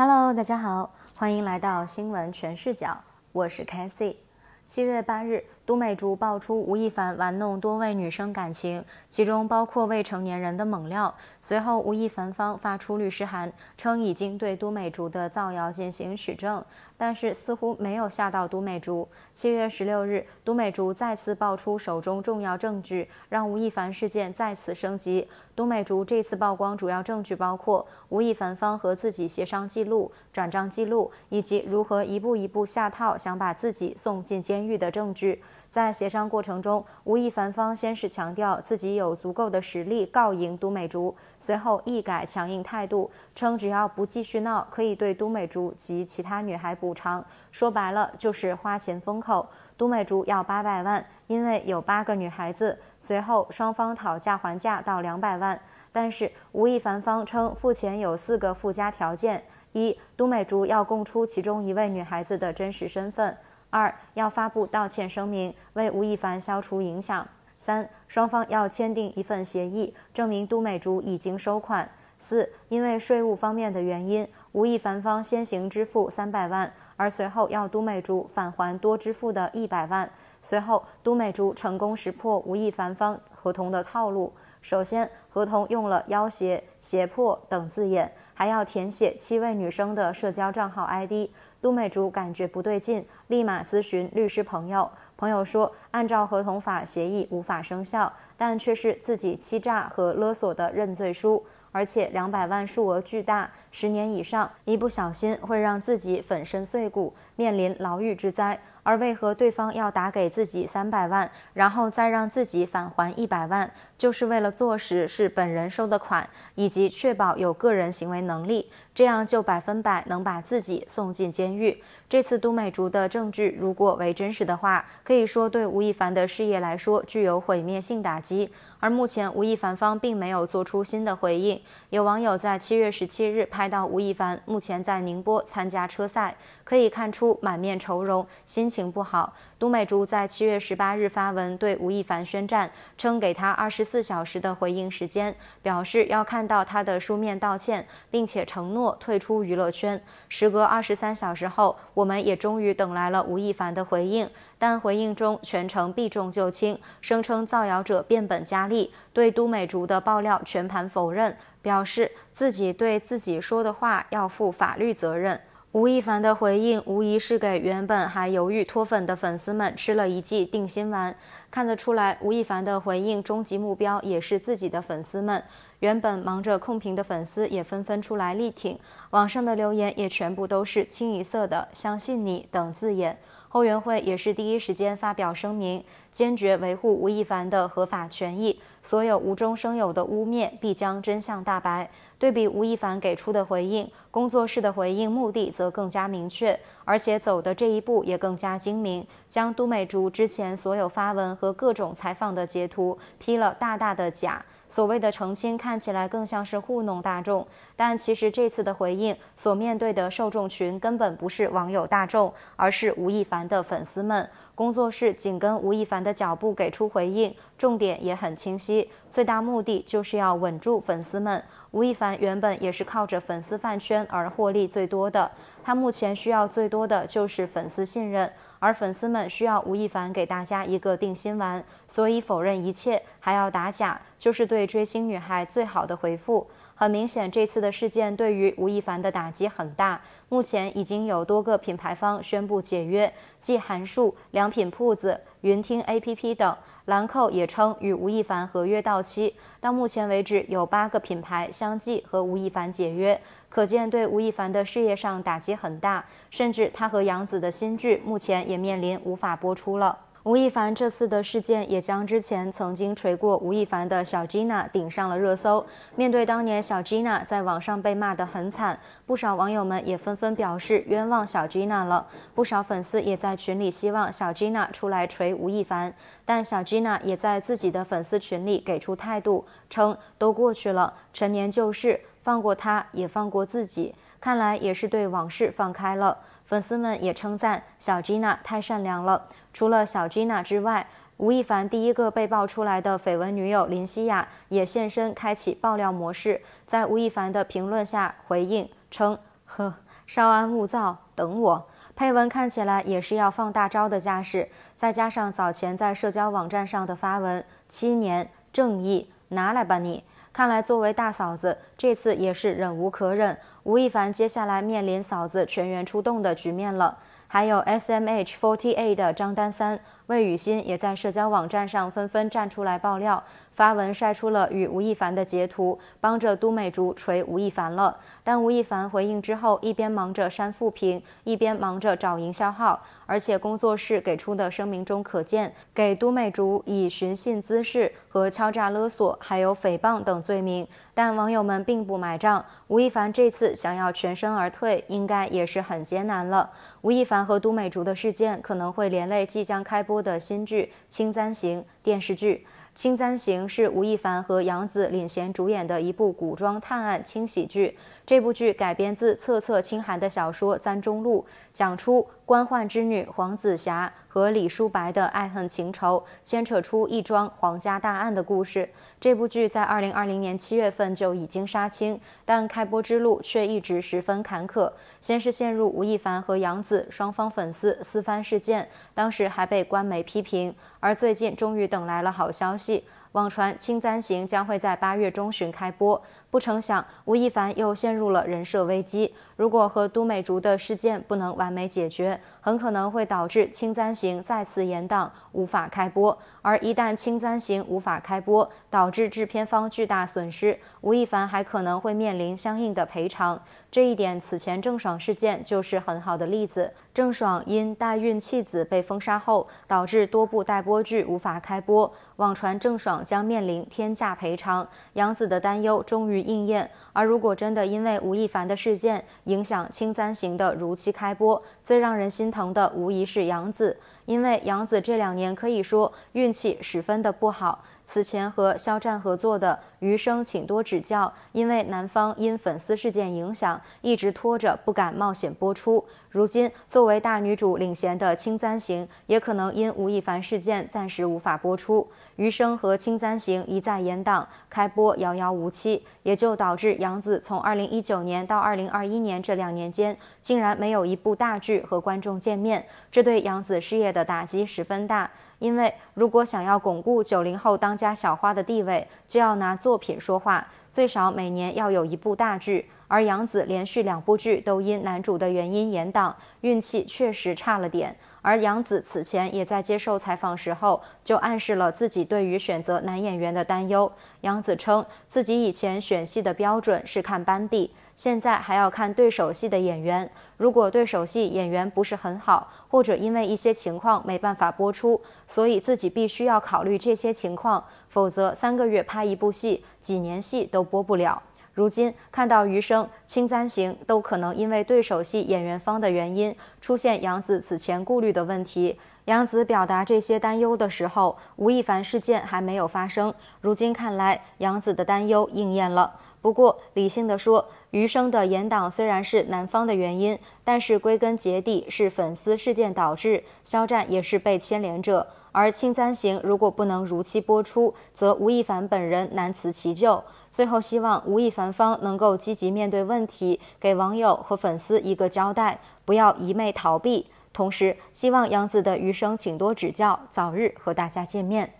Hello，大家好，欢迎来到新闻全视角，我是 Cassie。七月八日。杜美竹爆出吴亦凡玩弄多位女生感情，其中包括未成年人的猛料。随后，吴亦凡方发出律师函，称已经对杜美竹的造谣进行取证，但是似乎没有吓到杜美竹。七月十六日，杜美竹再次爆出手中重要证据，让吴亦凡事件再次升级。杜美竹这次曝光主要证据包括吴亦凡方和自己协商记录、转账记录，以及如何一步一步下套，想把自己送进监狱的证据。在协商过程中，吴亦凡方先是强调自己有足够的实力告赢都美竹，随后一改强硬态度，称只要不继续闹，可以对都美竹及其他女孩补偿。说白了就是花钱封口。都美竹要八百万，因为有八个女孩子。随后双方讨价还价到两百万，但是吴亦凡方称付钱有四个附加条件：一，都美竹要供出其中一位女孩子的真实身份。二要发布道歉声明，为吴亦凡消除影响。三双方要签订一份协议，证明都美竹已经收款。四因为税务方面的原因，吴亦凡方先行支付三百万，而随后要都美竹返还多支付的一百万。随后，都美竹成功识破吴亦凡方合同的套路。首先，合同用了要挟、胁迫等字眼，还要填写七位女生的社交账号 ID。杜美竹感觉不对劲，立马咨询律师朋友。朋友说，按照合同法，协议无法生效，但却是自己欺诈和勒索的认罪书，而且两百万数额巨大，十年以上，一不小心会让自己粉身碎骨，面临牢狱之灾。而为何对方要打给自己三百万，然后再让自己返还一百万，就是为了坐实是本人收的款，以及确保有个人行为能力，这样就百分百能把自己送进监狱。这次都美竹的证据如果为真实的话，可以说对吴亦凡的事业来说具有毁灭性打击。而目前吴亦凡方并没有做出新的回应。有网友在七月十七日拍到吴亦凡目前在宁波参加车赛，可以看出满面愁容，心情不好。都美竹在七月十八日发文对吴亦凡宣战，称给他二十四小时的回应时间，表示要看到他的书面道歉，并且承诺退出娱乐圈。时隔二十三小时后，我们也终于等来了吴亦凡的回应，但回应中全程避重就轻，声称造谣者变本加厉，对都美竹的爆料全盘否认，表示自己对自己说的话要负法律责任。吴亦凡的回应无疑是给原本还犹豫脱粉的粉丝们吃了一剂定心丸。看得出来，吴亦凡的回应终极目标也是自己的粉丝们。原本忙着控评的粉丝也纷纷出来力挺，网上的留言也全部都是清一色的“相信你”等字眼。后援会也是第一时间发表声明，坚决维护吴亦凡的合法权益。所有无中生有的污蔑，必将真相大白。对比吴亦凡给出的回应，工作室的回应目的则更加明确，而且走的这一步也更加精明，将都美竹之前所有发文和各种采访的截图 P 了大大的假。所谓的澄清看起来更像是糊弄大众，但其实这次的回应所面对的受众群根本不是网友大众，而是吴亦凡的粉丝们。工作室紧跟吴亦凡的脚步给出回应，重点也很清晰，最大目的就是要稳住粉丝们。吴亦凡原本也是靠着粉丝饭圈而获利最多的，他目前需要最多的就是粉丝信任。而粉丝们需要吴亦凡给大家一个定心丸，所以否认一切还要打假，就是对追星女孩最好的回复。很明显，这次的事件对于吴亦凡的打击很大，目前已经有多个品牌方宣布解约，即韩束、良品铺子、云听 APP 等。兰蔻也称与吴亦凡合约到期。到目前为止，有八个品牌相继和吴亦凡解约，可见对吴亦凡的事业上打击很大，甚至他和杨紫的新剧目前也面临无法播出了。吴亦凡这次的事件，也将之前曾经锤过吴亦凡的小 Gina 顶上了热搜。面对当年小 Gina 在网上被骂得很惨，不少网友们也纷纷表示冤枉小 Gina 了。不少粉丝也在群里希望小 Gina 出来锤吴亦凡，但小 Gina 也在自己的粉丝群里给出态度，称都过去了，陈年旧事，放过他，也放过自己。看来也是对往事放开了。粉丝们也称赞小 Gina 太善良了。除了小 Gina 之外，吴亦凡第一个被爆出来的绯闻女友林夕雅也现身，开启爆料模式，在吴亦凡的评论下回应称：“呵，稍安勿躁，等我。”配文看起来也是要放大招的架势，再加上早前在社交网站上的发文：“七年正义拿来吧你。”看来作为大嫂子，这次也是忍无可忍。吴亦凡接下来面临嫂子全员出动的局面了。还有 SMH Forty Eight 的张丹三、魏雨欣也在社交网站上纷纷站出来爆料。发文晒出了与吴亦凡的截图，帮着都美竹锤吴亦凡了。但吴亦凡回应之后，一边忙着删复评，一边忙着找营销号，而且工作室给出的声明中可见，给都美竹以寻衅滋事和敲诈勒索，还有诽谤等罪名。但网友们并不买账，吴亦凡这次想要全身而退，应该也是很艰难了。吴亦凡和都美竹的事件可能会连累即将开播的新剧《青簪行》电视剧。《青簪行》是吴亦凡和杨紫领衔主演的一部古装探案轻喜剧。这部剧改编自侧侧清寒的小说《簪中录》，讲出官宦之女黄紫霞。和李叔白的爱恨情仇牵扯出一桩皇家大案的故事。这部剧在二零二零年七月份就已经杀青，但开播之路却一直十分坎坷。先是陷入吴亦凡和杨紫双方粉丝撕番事件，当时还被官媒批评。而最近终于等来了好消息，网传《青簪行》将会在八月中旬开播。不成想，吴亦凡又陷入了人设危机。如果和都美竹的事件不能完美解决，很可能会导致《青簪行》再次延档，无法开播。而一旦《青簪行》无法开播，导致制片方巨大损失，吴亦凡还可能会面临相应的赔偿。这一点，此前郑爽事件就是很好的例子。郑爽因代孕弃子被封杀后，导致多部待播剧无法开播，网传郑爽将面临天价赔偿。杨紫的担忧终于。应验。而如果真的因为吴亦凡的事件影响《青簪行》的如期开播，最让人心疼的无疑是杨紫，因为杨紫这两年可以说运气十分的不好。此前和肖战合作的《余生，请多指教》，因为男方因粉丝事件影响，一直拖着不敢冒险播出。如今作为大女主领衔的《青簪行》，也可能因吴亦凡事件暂时无法播出。《余生》和《青簪行》一再延档，开播遥遥无期，也就导致杨紫从2019年到2021年这两年间，竟然没有一部大剧和观众见面，这对杨紫事业的打击十分大。因为如果想要巩固九零后当家小花的地位，就要拿作品说话，最少每年要有一部大剧。而杨紫连续两部剧都因男主的原因延档，运气确实差了点。而杨紫此前也在接受采访时候就暗示了自己对于选择男演员的担忧。杨紫称自己以前选戏的标准是看班底。现在还要看对手戏的演员，如果对手戏演员不是很好，或者因为一些情况没办法播出，所以自己必须要考虑这些情况，否则三个月拍一部戏，几年戏都播不了。如今看到《余生》《青簪行》都可能因为对手戏演员方的原因出现杨紫此前顾虑的问题。杨紫表达这些担忧的时候，吴亦凡事件还没有发生。如今看来，杨紫的担忧应验了。不过，理性的说。余生的严党虽然是男方的原因，但是归根结底是粉丝事件导致，肖战也是被牵连者。而青簪行如果不能如期播出，则吴亦凡本人难辞其咎。最后，希望吴亦凡方能够积极面对问题，给网友和粉丝一个交代，不要一味逃避。同时，希望杨紫的余生请多指教，早日和大家见面。